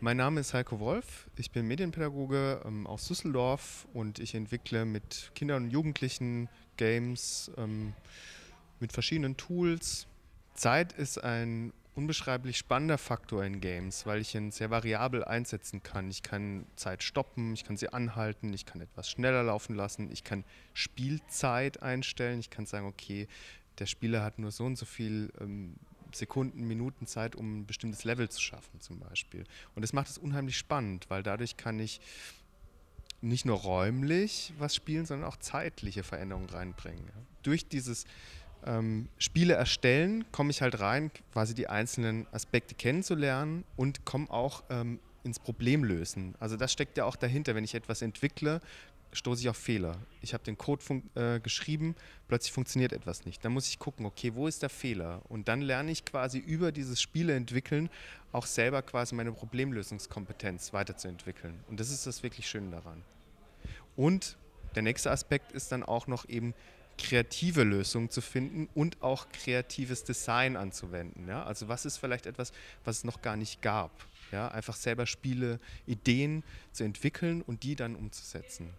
Mein Name ist Heiko Wolf, ich bin Medienpädagoge ähm, aus Düsseldorf und ich entwickle mit Kindern und Jugendlichen Games ähm, mit verschiedenen Tools. Zeit ist ein unbeschreiblich spannender Faktor in Games, weil ich ihn sehr variabel einsetzen kann. Ich kann Zeit stoppen, ich kann sie anhalten, ich kann etwas schneller laufen lassen, ich kann Spielzeit einstellen, ich kann sagen, okay, der Spieler hat nur so und so viel ähm, Sekunden, Minuten Zeit, um ein bestimmtes Level zu schaffen zum Beispiel. Und das macht es unheimlich spannend, weil dadurch kann ich nicht nur räumlich was spielen, sondern auch zeitliche Veränderungen reinbringen. Durch dieses ähm, Spiele erstellen komme ich halt rein, quasi die einzelnen Aspekte kennenzulernen und komme auch ähm, ins Problem lösen. Also das steckt ja auch dahinter. Wenn ich etwas entwickle, stoße ich auf Fehler. Ich habe den Code äh, geschrieben, plötzlich funktioniert etwas nicht. Dann muss ich gucken, okay, wo ist der Fehler? Und dann lerne ich quasi über dieses Spiele entwickeln auch selber quasi meine Problemlösungskompetenz weiterzuentwickeln. Und das ist das wirklich Schöne daran. Und der nächste Aspekt ist dann auch noch eben kreative Lösungen zu finden und auch kreatives Design anzuwenden. Ja? Also was ist vielleicht etwas, was es noch gar nicht gab? Ja, einfach selber Spiele, Ideen zu entwickeln und die dann umzusetzen.